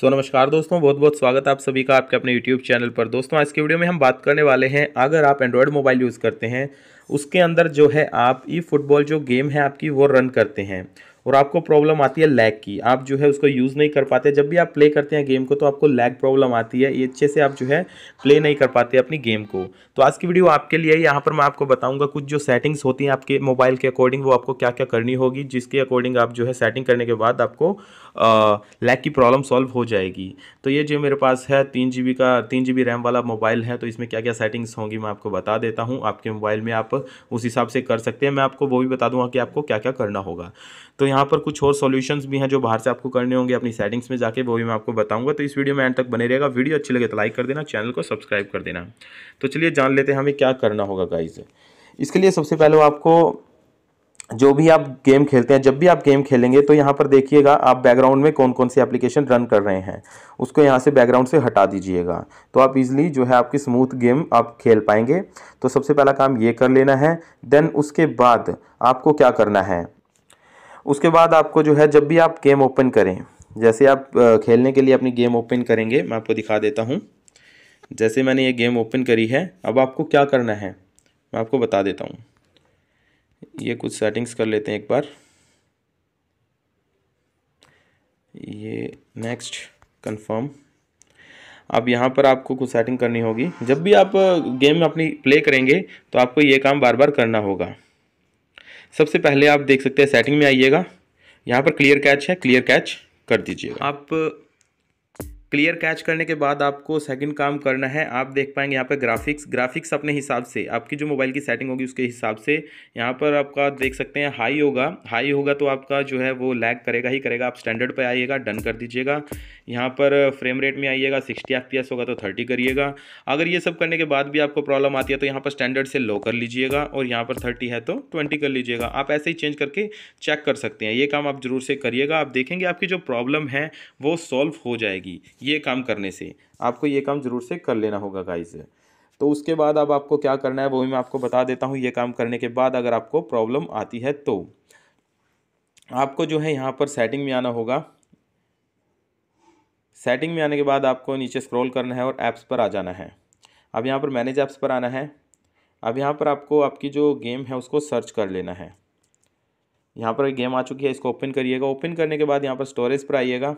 सो नमस्कार दोस्तों बहुत बहुत स्वागत है आप सभी का आपके अपने यूट्यूब चैनल पर दोस्तों आज के वीडियो में हम बात करने वाले हैं अगर आप एंड्रॉयड मोबाइल यूज़ करते हैं उसके अंदर जो है आप ई फुटबॉल जो गेम है आपकी वो रन करते हैं और आपको प्रॉब्लम आती है लैग की आप जो है उसको यूज़ नहीं कर पाते जब भी आप प्ले करते हैं गेम को तो आपको लैग प्रॉब्लम आती है ये अच्छे से आप जो है प्ले नहीं कर पाते अपनी गेम को तो आज की वीडियो आपके लिए यहाँ पर मैं आपको बताऊँगा कुछ जो सेटिंग्स होती हैं आपके मोबाइल के अकॉर्डिंग वो आपको क्या क्या करनी होगी जिसके अकॉर्डिंग आप जो है सेटिंग करने के बाद आपको लैग की प्रॉब्लम सॉल्व हो जाएगी तो ये जो मेरे पास है तीन जी का तीन जी रैम वाला मोबाइल है तो इसमें क्या क्या सेटिंग्स होंगी मैं आपको बता देता हूँ आपके मोबाइल में आप उस हिसाब से कर सकते हैं मैं आपको वो भी बता दूँगा कि आपको क्या क्या करना होगा तो यहाँ यहाँ पर कुछ और सॉल्यूशंस भी हैं जो बाहर से आपको करने होंगे अपनी सेटिंग्स में जाके वो भी मैं आपको बताऊंगा तो इस वीडियो में एंड तक बने रहेगा वीडियो अच्छी लगे तो लाइक कर देना चैनल को सब्सक्राइब कर देना तो चलिए जान लेते हैं हमें क्या करना होगा गाइज इसके लिए सबसे पहले आपको जो भी आप गेम खेलते हैं जब भी आप गेम खेलेंगे तो यहाँ पर देखिएगा आप बैकग्राउंड में कौन कौन सी एप्लीकेशन रन कर रहे हैं उसको यहाँ से बैकग्राउंड से हटा दीजिएगा तो आप इजीली जो है आपकी स्मूथ गेम आप खेल पाएंगे तो सबसे पहला काम ये कर लेना है देन उसके बाद आपको क्या करना है उसके बाद आपको जो है जब भी आप गेम ओपन करें जैसे आप खेलने के लिए अपनी गेम ओपन करेंगे मैं आपको दिखा देता हूँ जैसे मैंने ये गेम ओपन करी है अब आपको क्या करना है मैं आपको बता देता हूँ ये कुछ सेटिंग्स कर लेते हैं एक बार ये नेक्स्ट कंफर्म अब यहाँ पर आपको कुछ सेटिंग करनी होगी जब भी आप गेम अपनी प्ले करेंगे तो आपको ये काम बार बार करना होगा सबसे पहले आप देख सकते हैं सेटिंग में आइएगा यहाँ पर क्लियर कैच है क्लियर कैच कर दीजिएगा आप क्लियर कैच करने के बाद आपको सेकंड काम करना है आप देख पाएंगे यहाँ पर ग्राफिक्स ग्राफिक्स अपने हिसाब से आपकी जो मोबाइल की सेटिंग होगी उसके हिसाब से यहाँ पर आपका देख सकते हैं हाई होगा हाई होगा तो आपका जो है वो लैग करेगा ही करेगा आप स्टैंडर्ड पर आइएगा डन कर दीजिएगा यहाँ पर फ्रेम रेट में आइएगा सिक्सटी एफ होगा तो थर्टी करिएगा अगर ये सब करने के बाद भी आपको प्रॉब्लम आती है तो यहाँ पर स्टैंडर्ड से लो कर लीजिएगा और यहाँ पर थर्टी है तो ट्वेंटी कर लीजिएगा आप ऐसे ही चेंज करके चेक कर सकते हैं ये काम आप जरूर से करिएगा आप देखेंगे आपकी जो प्रॉब्लम है वो सॉल्व हो जाएगी ये काम करने से आपको ये काम ज़रूर से कर लेना होगा गाइज तो उसके बाद अब आपको क्या करना है वो भी मैं आपको बता देता हूँ ये काम करने के बाद अगर आपको प्रॉब्लम आती है तो आपको जो है यहाँ पर सेटिंग में आना होगा सेटिंग में आने के बाद आपको नीचे स्क्रॉल करना है और ऐप्स पर आ जाना है अब यहाँ पर मैनेज ऐप्स पर आना है अब यहाँ पर आपको आपकी जो गेम है उसको सर्च कर लेना है यहाँ पर गेम आ चुकी है इसको ओपन करिएगा ओपन करने के बाद यहाँ पर स्टोरेज पर आइएगा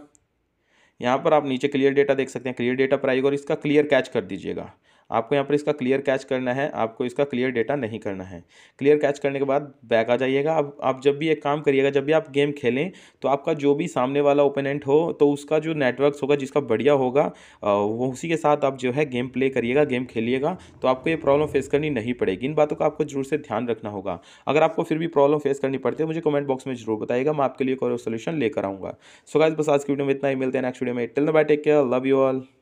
यहाँ पर आप नीचे क्लियर डेटा देख सकते हैं क्लियर डेटा पर आइएगा और इसका क्लियर कैच कर दीजिएगा आपको यहाँ पर इसका क्लियर कैच करना है आपको इसका क्लियर डेटा नहीं करना है क्लियर कैच करने के बाद बैक आ जाइएगा आप आप जब भी एक काम करिएगा जब भी आप गेम खेलें तो आपका जो भी सामने वाला ओपोनेंट हो तो उसका जो नेटवर्क होगा जिसका बढ़िया होगा वो उसी के साथ आप जो है गेम प्ले करिएगा गेम खेलिएगा तो आपको ये प्रॉब्लम फेस करनी नहीं पड़ेगी इन बातों का आपको जरूर से ध्यान रखना होगा अगर आपको फिर भी प्रॉब्लम फेस करनी पड़ती है मुझे कमेंट बॉक्स में जरूर बताइएगा मैं आपके लिए कोई सोल्यूशन लेकर आऊँगा सो गाइज बस आज की वीडियो में इतना ही मिलते हैं नेक्स्ट वीडियो में till bye take care love you all